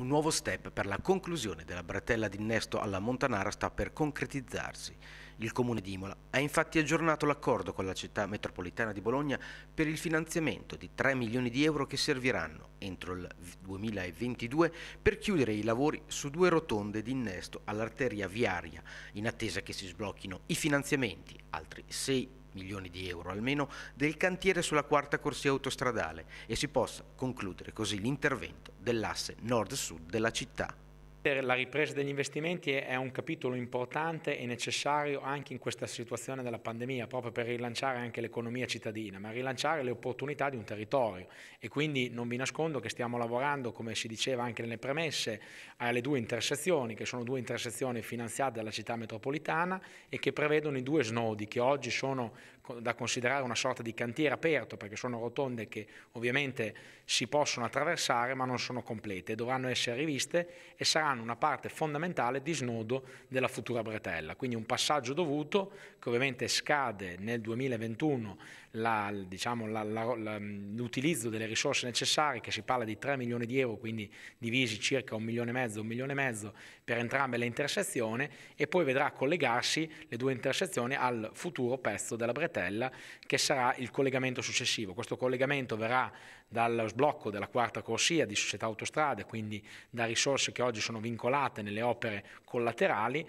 Un nuovo step per la conclusione della bretella d'innesto alla Montanara sta per concretizzarsi. Il Comune di Imola ha infatti aggiornato l'accordo con la città metropolitana di Bologna per il finanziamento di 3 milioni di euro che serviranno entro il 2022 per chiudere i lavori su due rotonde d'innesto all'arteria viaria, in attesa che si sblocchino i finanziamenti, altri 6 milioni milioni di euro almeno del cantiere sulla quarta corsia autostradale e si possa concludere così l'intervento dell'asse nord-sud della città. La ripresa degli investimenti è un capitolo importante e necessario anche in questa situazione della pandemia, proprio per rilanciare anche l'economia cittadina, ma rilanciare le opportunità di un territorio. E quindi non vi nascondo che stiamo lavorando, come si diceva anche nelle premesse, alle due intersezioni, che sono due intersezioni finanziate dalla città metropolitana e che prevedono i due snodi che oggi sono da considerare una sorta di cantiere aperto perché sono rotonde che ovviamente si possono attraversare ma non sono complete, dovranno essere riviste e saranno una parte fondamentale di snodo della futura bretella, quindi un passaggio dovuto che ovviamente scade nel 2021 diciamo, l'utilizzo diciamo, delle risorse necessarie che si parla di 3 milioni di euro, quindi divisi circa un milione e mezzo, un milione e mezzo per entrambe le intersezioni e poi vedrà collegarsi le due intersezioni al futuro pezzo della bretella Petella, che sarà il collegamento successivo. Questo collegamento verrà dallo sblocco della quarta corsia di società autostrade, quindi da risorse che oggi sono vincolate nelle opere collaterali,